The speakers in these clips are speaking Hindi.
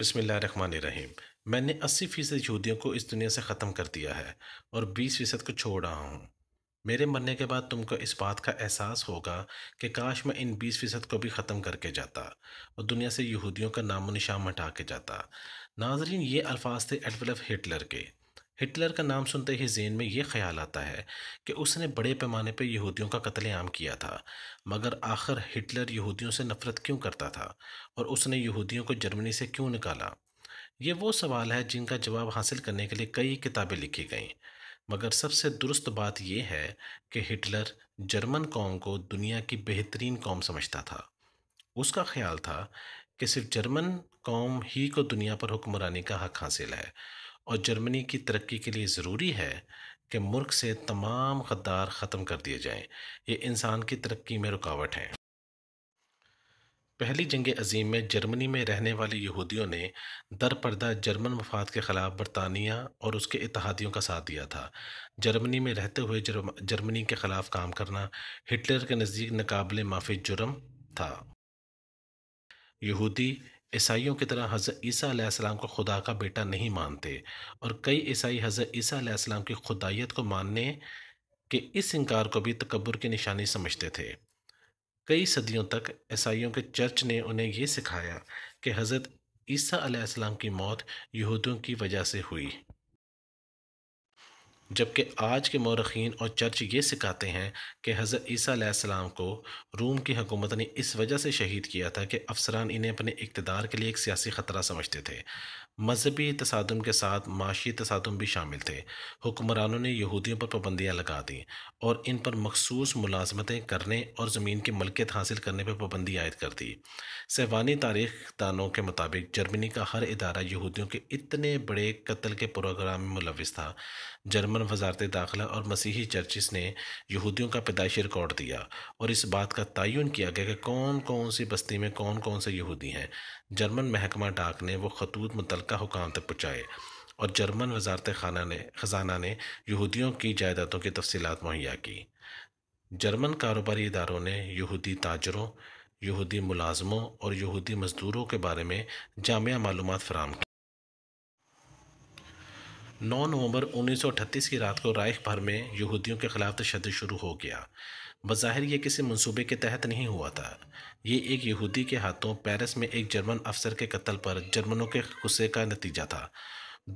बसमीम मैंने 80 फ़ीसद यहूदियों को इस दुनिया से ख़त्म कर दिया है और 20 फ़ीसद को छोड़ रहा हूँ मेरे मरने के बाद तुमको इस बात का एहसास होगा कि काश मैं इन 20 फ़ीसद को भी ख़त्म करके जाता और दुनिया से यहूदियों का नामो निशान हटा के जाता नाजरीन ये अल्फाज थे एडवलफ हिटलर के हिटलर का नाम सुनते ही जेन में ये ख्याल आता है कि उसने बड़े पैमाने पर यहूदियों का कत्लेआम किया था मगर आखिर हिटलर यहूदियों से नफरत क्यों करता था और उसने यहूदियों को जर्मनी से क्यों निकाला ये वो सवाल है जिनका जवाब हासिल करने के लिए कई किताबें लिखी गईं मगर सबसे दुरुस्त बात यह है कि हिटलर जर्मन कौम को दुनिया की बेहतरीन कौम समझता था उसका ख्याल था कि सिर्फ जर्मन कौम ही को दुनिया पर हुक्मरानी का हक हासिल है और जर्मनी की तरक्की के लिए ज़रूरी है कि मुल्क से तमाम गद्दार ख़त्म कर दिए जाएं ये इंसान की तरक्की में रुकावट हैं पहली जंग अजीम में जर्मनी में रहने वाले यहूदियों ने दरपर्दा जर्मन मफाद के ख़िलाफ़ बरतानिया और उसके इतिहादियों का साथ दिया था जर्मनी में रहते हुए जर्म, जर्मनी के ख़िलाफ़ काम करना हिटलर के नज़दीक नाकबले माफी जुर्म था यहूदी ईसाइयों की तरह हज़रत ईसी सलाम को खुदा का बेटा नहीं मानते और कई ईसाई हज़रत ईसी सलाम की खुदाइत को मानने के इस इनकार को भी तकबर की निशानी समझते थे कई सदियों तक ईसाइयों के चर्च ने उन्हें ये सिखाया कि हज़रत ईसी की मौत यहूदियों की वजह से हुई जबकि आज के मौरखीन और चर्च ये सिखाते हैं कि हज़रत ईसीम को रूम की हुकूमत ने इस वजह से शहीद किया था कि अफसरान इन्हें अपने इकतदार के लिए एक सियासी ख़तरा समझते थे मजहबी तसादम के साथ माशी तसादम भी शामिल थे हुक्मरानों ने यहूदियों पर पाबंदियाँ लगा दी और इन पर मखसूस मुलाजमतें करने और ज़मीन की मलकियत हासिल करने पर पाबंदी आयद कर दी सेवानी तारीख दानों के मुताबिक जर्मनी का हर इदारा यहूदियों के इतने बड़े कत्ल के प्रोग्राम में मुलविस था जर्मन वजारत दाखिला और मसीही चर्चिस ने यहूदियों का पैदाइशी रिकॉर्ड दिया और इस बात का तयन किया गया कि कौन कौन सी बस्ती में कौन कौन से यहूदी हैं जर्मन महकमा डाक ने वो खतूत मुतलका हुकाम तक पहुँचाए और जर्मन वजारत खाना ने ख़जाना ने यहूदियों की जायदादों की तफसीत मुहैया की जर्मन कारोबारी इदारों ने यहूदी ताजरों यहूदी मुलाजमों और यहूदी मज़दूरों के बारे में जामिया मालूम फराम 9 नवंबर 1938 की रात को राइख भर में यहूदियों के खिलाफ तशद शुरू हो गया बज़ाहिर ये किसी मंसूबे के तहत नहीं हुआ था ये एक यहूदी के हाथों पेरिस में एक जर्मन अफसर के कत्ल पर जर्मनों के गुस्से का नतीजा था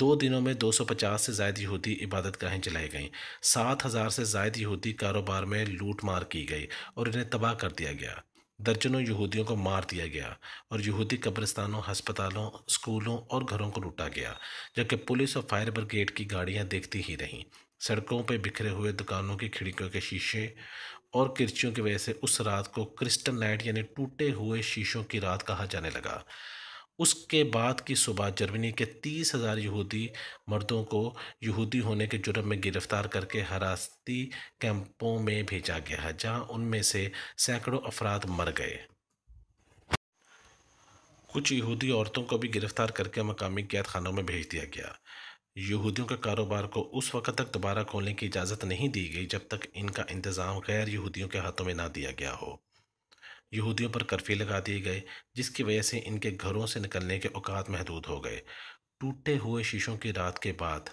दो दिनों में 250 से जायद यहूदी इबादत गाहें जलाई गईं सात हज़ार से जायद यहूदी कारोबार में लूट मार की गई और इन्हें तबाह कर दिया गया दर्जनों यहूदियों को मार दिया गया और यहूदी कब्रिस्तानों हस्पतालों स्कूलों और घरों को लूटा गया जबकि पुलिस और फायर ब्रिगेड की गाड़ियां देखती ही रहीं सड़कों पर बिखरे हुए दुकानों की खिड़कियों के शीशे और किरचियों की वजह से उस रात को क्रिस्टल नाइट यानी टूटे हुए शीशों की रात कहा जाने लगा उसके बाद की सुबह जर्मनी के तीस हज़ार यहूदी मर्दों को यहूदी होने के जुर्म में गिरफ्तार करके हरासती कैंपों में भेजा गया है जहां उनमें से सैकड़ों अफराद मर गए कुछ यहूदी औरतों को भी गिरफ्तार करके मकामी कैद खानों में भेज दिया गया यहूदियों के कारोबार को उस वक्त तक दोबारा खोलने की इजाज़त नहीं दी गई जब तक इनका इंतज़ाम गैर यहूदियों के हाथों में ना दिया गया हो यहूदियों पर कर्फ्यू लगा दिए गए जिसकी वजह से इनके घरों से निकलने के औकात महदूद हो गए टूटे हुए शीशों की रात के बाद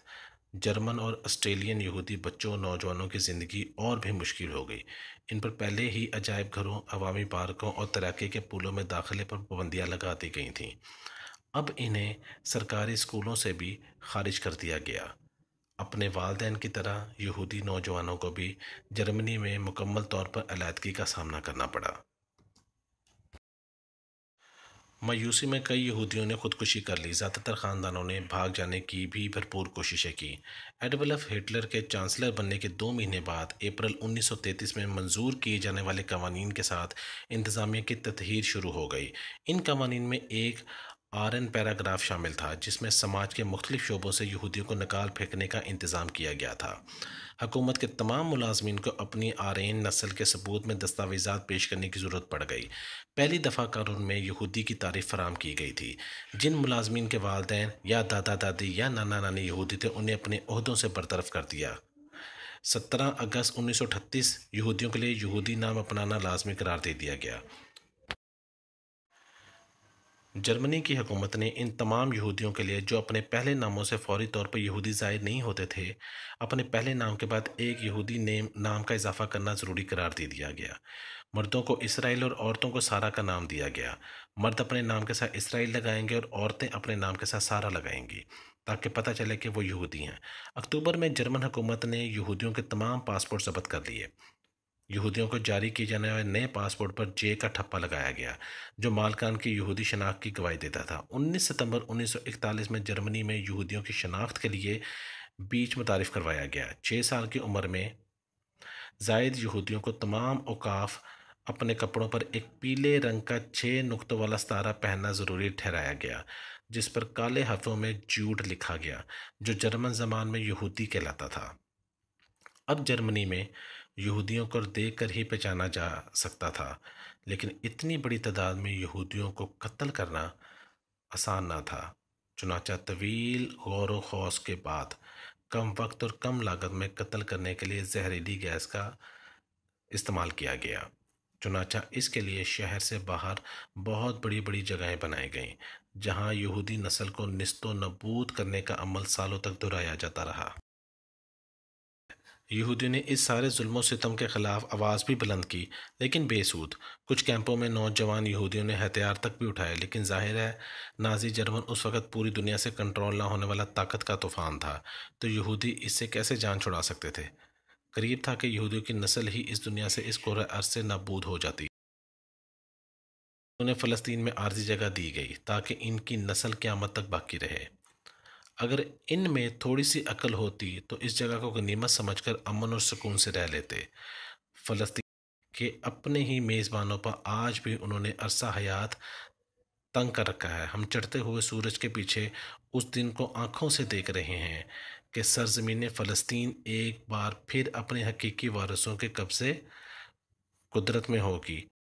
जर्मन और ऑस्ट्रेलियन यहूदी बच्चों नौजवानों की ज़िंदगी और भी मुश्किल हो गई इन पर पहले ही अजायब घरों अवामी पार्कों और तैराकी के पुलों में दाखिले पर पाबंदियाँ लगा दी गई थीं अब इन्हें सरकारी स्कूलों से भी खारिज कर दिया गया अपने वालदेन की तरह यहूदी नौजवानों को भी जर्मनी में मुकम्मल तौर पर अलीदगी का सामना करना पड़ा मायूसी में कई यहूदियों ने खुदकुशी कर ली ज़्यादातर ख़ानदानों ने भाग जाने की भी भरपूर कोशिशें की एडवलफ हिटलर के चांसलर बनने के दो महीने बाद अप्रैल 1933 में मंजूर किए जाने वाले कवानीन के साथ इंतज़ामिया की तथहर शुरू हो गई इन कवानीन में एक आर एन पैराग्राफ शामिल था जिसमें समाज के मुख्तलिफ शोबों से यहूदियों को निकाल फेंकने का इंतज़ाम किया गया था हकूमत के तमाम मुलाजमीन को अपनी आर्यन नस्ल के सबूत में दस्तावेजा पेश करने की ज़रूरत पड़ गई पहली दफ़ा कानून में यहूदी की तारीफ फराम की गई थी जिन मुलाजमीन के वालदे या दादा दादी या नाना नानी यहूदी थे उन्हें अपने अहदों से बरतरफ कर दिया सत्रह अगस्त उन्नीस सौ अठतीस यहूदियों के लिए यहूदी नाम अपनाना लाजमी करार दे दिया गया जर्मनी की हुकूमत ने इन तमाम यहूदियों के लिए जो अपने पहले नामों से फौरी तौर पर यहूदी जाहिर नहीं होते थे अपने पहले नाम के बाद एक यहूदी नेम नाम का इजाफा करना ज़रूरी करार दे दिया गया मर्दों को इसराइल और औरतों को सारा का नाम दिया गया मर्द अपने नाम के साथ इसराइल लगाएंगे और औरतें अपने नाम के साथ सारा लगाएंगी ताकि पता चले कि वो यहूदी हैं अक्टूबर में जर्मन हुकूमत ने यहूदियों के तमाम पासपोर्ट जब्त कर लिए यहूदियों को जारी किए जाने वाले नए पासपोर्ट पर जे का ठप्पा लगाया गया जो मालकान की यहूदी शनाख्त की गवाही देता था 19 सितंबर 1941 में जर्मनी में यहूदियों की शनाख्त के लिए बीच मुतारफ़ करवाया गया छः साल की उम्र में जायद यहूदियों को तमाम अवकाफ अपने कपड़ों पर एक पीले रंग का छः नुकतों वाला सतारा पहनना ज़रूरी ठहराया गया जिस पर काले हाथों में जूट लिखा गया जो जर्मन जमान में यहूदी कहलाता था अब जर्मनी में यहूदियों को देख कर ही पहचाना जा सकता था लेकिन इतनी बड़ी तादाद में यहूदियों को कत्ल करना आसान ना था चुनाचा तवील गौर वौस के बाद कम वक्त और कम लागत में कत्ल करने के लिए जहरीली गैस का इस्तेमाल किया गया चुनाचा इसके लिए शहर से बाहर बहुत बड़ी बड़ी जगहें बनाई गईं जहां यहूदी नस्ल को नस्तो नबूद करने का अमल सालों तक दोहराया जाता रहा यहूदियों ने इस सारे जुल्म सितम के खिलाफ आवाज़ भी बुलंद की लेकिन बेसूद कुछ कैंपों में नौजवान यहूदियों ने हथियार तक भी उठाए लेकिन जाहिर है नाजी जर्मन उस वक्त पूरी दुनिया से कंट्रोल ना होने वाला ताकत का तूफान था तो यहूदी इससे कैसे जान छुड़ा सकते थे करीब था कि यहूदियों की नस्ल ही इस दुनिया से इस कोर अर्ज से नबूद हो जाती उन्हें फ़लस्तीन में आर्जी जगह दी गई ताकि इनकी नस्ल क़्यामत तक बाकी रहे अगर इन में थोड़ी सी अकल होती तो इस जगह को गनीमत समझकर अमन और सुकून से रह लेते फलस्ती के अपने ही मेज़बानों पर आज भी उन्होंने अरसा हयात तंग कर रखा है हम चढ़ते हुए सूरज के पीछे उस दिन को आँखों से देख रहे हैं कि सरजमीन फ़लस्तीन एक बार फिर अपने हकीकी वारसों के कब्ज़े कुदरत में होगी